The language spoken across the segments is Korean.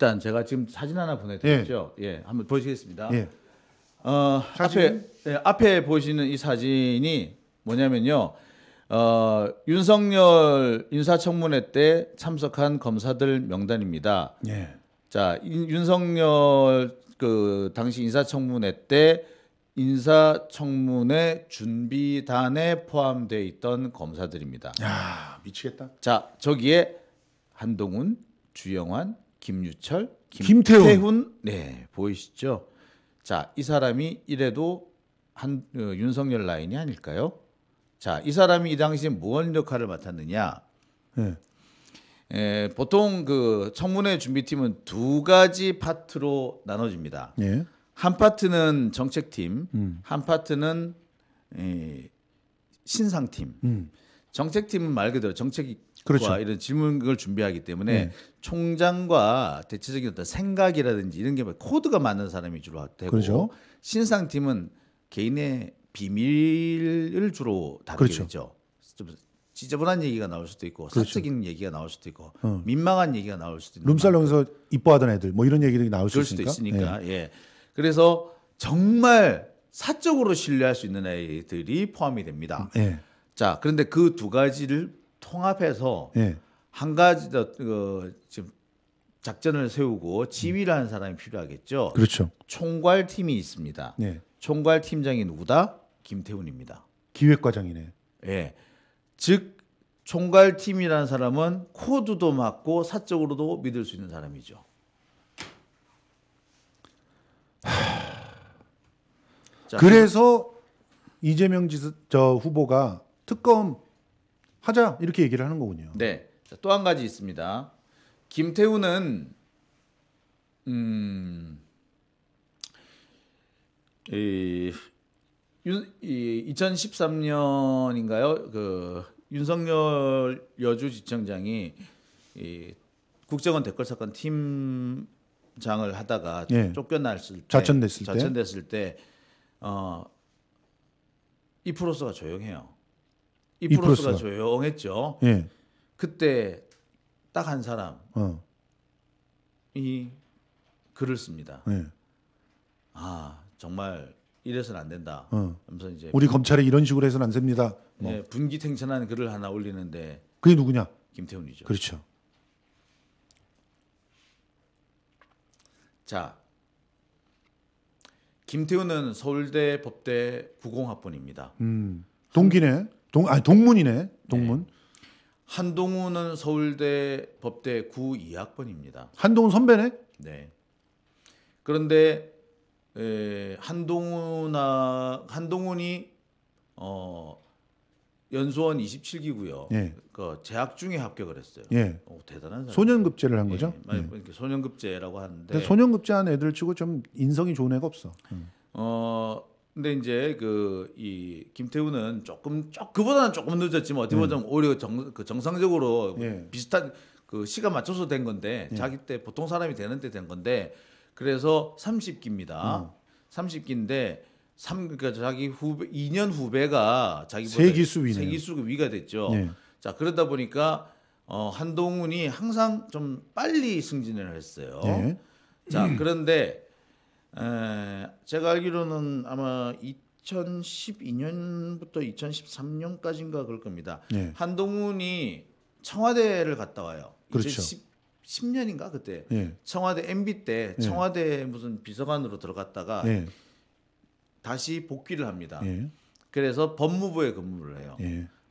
일단 제가 지금 사진 하나 보내드렸죠. 예, 예 한번 보시겠습니다. 예. 어, 앞에 예, 앞에 보시는 이 사진이 뭐냐면요. 어, 윤석열 인사청문회 때 참석한 검사들 명단입니다. 예. 자, 인, 윤석열 그 당시 인사청문회 때 인사청문회 준비단에 포함돼 있던 검사들입니다. 야 미치겠다. 자 저기에 한동훈, 주영환, 김유철, 김, 태훈 네, 보이시죠? 자, 이 사람이 이래도 한 어, 윤석열 라인이 아닐까요? 자, 이 사람이 이 당시에 무언 역할을 맡았느냐? 네. 에, 보통 그 청문회 준비팀은 두 가지 파트로 나눠집니다. 네. 한 파트는 정책팀, 음. 한 파트는 에, 신상팀. 음. 정책팀은 말 그대로 정책이 그렇죠. 이런 질문을 준비하기 때문에 음. 총장과 대체적인 어떤 생각이라든지 이런 게 코드가 맞는 사람이 주로 되고 그렇죠. 신상팀은 개인의 비밀을 주로 다루게 그렇죠. 좀 지저분한 얘기가 나올 수도 있고 그렇죠. 사적인 얘기가 나올 수도 있고 어. 민망한 얘기가 나올 수도 있는 룸살롱에서 이뻐하던 애들 뭐 이런 얘기들이 나올 수 있으니까. 있으니까. 예. 예. 그래서 정말 사적으로 신뢰할 수 있는 애들이 포함이 됩니다. 예. 자, 그런데 그 두 가지를 통합해서 네. 한 가지 더 그, 지금 작전을 세우고 지휘를 하는 사람이 필요하겠죠. 그렇죠. 총괄 팀이 있습니다. 네. 총괄 팀장이 누구다? 김태훈입니다. 기획과장이네. 예. 네. 즉 총괄 팀이라는 사람은 코드도 맞고 사적으로도 믿을 수 있는 사람이죠. 하... 자, 그래서 이재명 지, 저 후보가 특검 하자 이렇게 얘기를 하는 거군요. 네. 또 한 가지 있습니다. 김태우는 음, 이, 이 2013년인가요? 그 윤석열 여주지청장이 이 국정원 댓글 사건 팀장을 하다가 네. 쫓겨났을 때 좌천됐을 때, 좌천됐을 때 어, 이프로스가 조용해요. 이프로스가 조용했죠. 예. 그때 딱 한 사람이 어. 글을 씁니다. 예. 아 정말 이래서는 안 된다. 어. 이제 우리 검찰이 이런 식으로 해서는 안 됩니다. 뭐. 예, 분기탱천한 글을 하나 올리는데 그게 누구냐? 김태훈이죠. 그렇죠. 자, 김태훈은 서울대 법대 90학번입니다. 음, 동기네. 동, 아니 동문이네. 동문. 네. 한동훈은 서울대 법대 9 2학번입니다. 한동훈 선배네? 네. 그런데 에, 한동훈아 한동훈이 어 연수원 27기고요. 예. 그 재학 중에 합격을 했어요. 예. 오, 대단한 사람. 소년급제를 한 예. 거죠? 예. 예. 이렇게 소년급제라고 하는데. 소년급제한 애들 치고 좀 인성이 좋은 애가 없어. 음. 어 근데 이제 그 이 김태우는 조금 조 그보다는 조금 늦었지만 어떻게 보면 음. 오히려 정, 그 정상적으로 예. 비슷한 그 시간 맞춰서 된 건데 예. 자기 때 보통 사람이 되는 때 된 건데 그래서 30기입니다. 음. 30기인데 3 그러니까 자기 후배 2년 후배가 자기보다 세기수 위네 세기수 위가 됐죠. 예. 자 그러다 보니까 어 한동훈이 항상 좀 빨리 승진을 했어요. 예. 자 그런데 에, 제가 알기로는 아마 2012년부터 2013년까지인가 그럴 겁니다. 네. 한동훈이 청와대를 갔다 와요. 그렇죠. 10, 년인가 그때 네. 청와대 MB 때 예. 청와대 무슨 비서관으로 들어갔다가 예. 다시 복귀를 합니다. 그래서 법무부에 근무를 해요.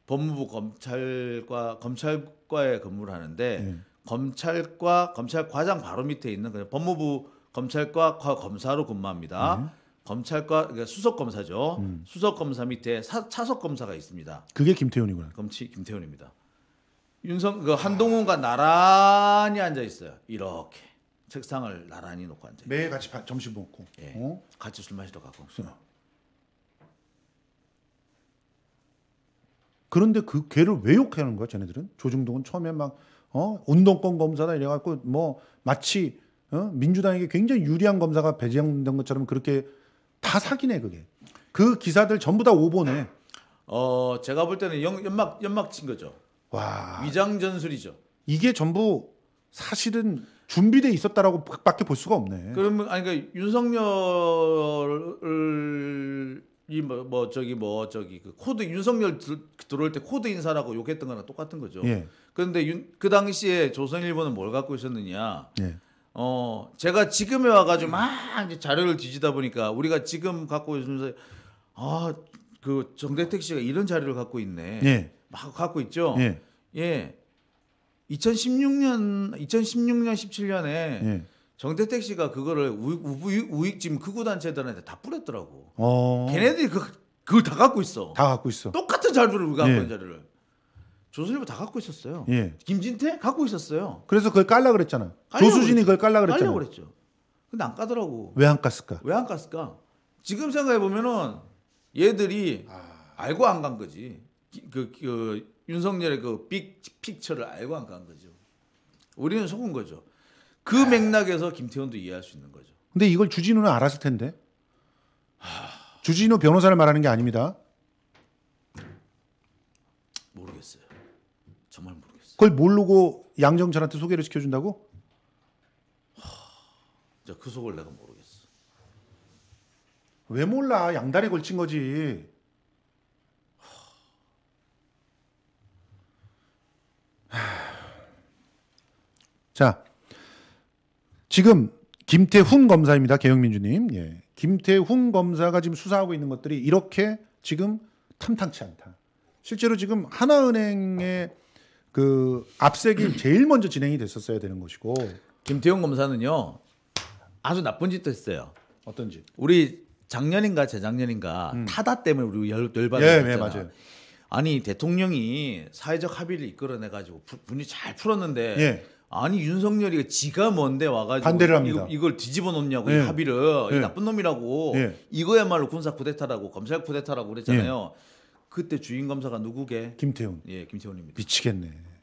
법무부 검찰과 검찰과에 근무를 하는데 네. 검찰과 검찰과장 바로 밑에 있는 그냥 법무부 검찰과과 검사로 근무합니다. 음. 검찰과 그러니까 수석 검사죠. 음. 수석 검사 밑에 사, 차석 검사가 있습니다. 그게 김태훈이구나. 검치 김태훈입니다. 윤성 그 한동훈과 아. 나란히 앉아 있어요. 이렇게 책상을 나란히 놓고 앉아. 있어요. 매일 같이 바, 점심 먹고. 예. 어? 같이 술 마시러 가고. 술. 그런데 그 걔를 왜 욕하는 거야, 쟤네들은? 조중동은 처음에 막 어? 운동권 검사다 이래 갖고 뭐 마치 어? 민주당에게 굉장히 유리한 검사가 배정된 것처럼 그렇게 다 사기네 그게. 그 기사들 전부 다 오보네. 어 제가 볼 때는 연, 연막 연막 친 거죠. 와 위장 전술이죠. 이게 전부 사실은 준비돼 있었다라고밖에 볼 수가 없네. 그러면 아니 그러니까 윤석열을 이뭐 뭐 저기 뭐 저기 그 코드 윤석열 들, 들어올 때 코드 인사라고 욕했던 거랑 똑같은 거죠. 예. 그런데 윤, 그 당시에 조선일보는 뭘 갖고 있었느냐? 예. 어 제가 지금에 와가지고 막 이제 자료를 뒤지다 보니까 우리가 지금 갖고 있으면서 아그 정대택 씨가 이런 자료를 갖고 있네. 예. 막 갖고 있죠. 예. 예. 2016년 2016년 17년에 예. 정대택 씨가 그거를 우익, 우익, 우익 지금 극우 단체들한테 다 뿌렸더라고. 어... 걔네들이 그 그걸 다 갖고 있어. 다 갖고 있어. 똑같은 자료를 우리가 갖고 예. 있는 자료를. 조선일보 다 갖고 있었어요. 예. 김진태 갖고 있었어요. 그래서 그걸 깔라 그랬잖아요. 조수진이 그걸 깔라 그랬잖아요. 깔려 그랬죠. 근데 안 까더라고. 왜 안 깠을까? 왜 안 깠을까? 지금 생각해 보면은 얘들이 아... 알고 안 간 거지. 그, 그, 그 윤석열의 그빅 픽처를 알고 안 간 거죠. 우리는 속은 거죠. 그 아... 맥락에서 김태원도 이해할 수 있는 거죠. 근데 이걸 주진우는 알았을 텐데. 아... 주진우 변호사를 말하는 게 아닙니다. 그걸 모르고 양정철한테 소개를 시켜준다고? 하, 그 속을 내가 모르겠어. 왜 몰라? 양다리 걸친 거지. 하... 자, 지금 김태훈 검사입니다. 개혁민주님. 예. 김태훈 검사가 지금 수사하고 있는 것들이 이렇게 지금 탐탁치 않다. 실제로 지금 하나은행의 그 압색이 제일 먼저 진행이 됐었어야 되는 것이고 김태용 검사는요 아주 나쁜 짓도 했어요. 어떤 짓? 우리 작년인가 재작년인가 음. 타다 때문에 우리 열 열받았잖아요. 예, 예, 맞아요. 아니 대통령이 사회적 합의를 이끌어내가지고 분이 잘 풀었는데 예. 아니 윤석열이가 지가 뭔데 와가지고 반대를 합니다. 이거, 걸 뒤집어 놓냐고 이 예. 합의를 이 예. 나쁜 놈이라고 예. 이거야말로 군사 쿠데타라고 검찰 쿠데타라고 그랬잖아요. 그때 주인 검사가 누구게? 김태훈. 예, 김태훈입니다. 미치겠네.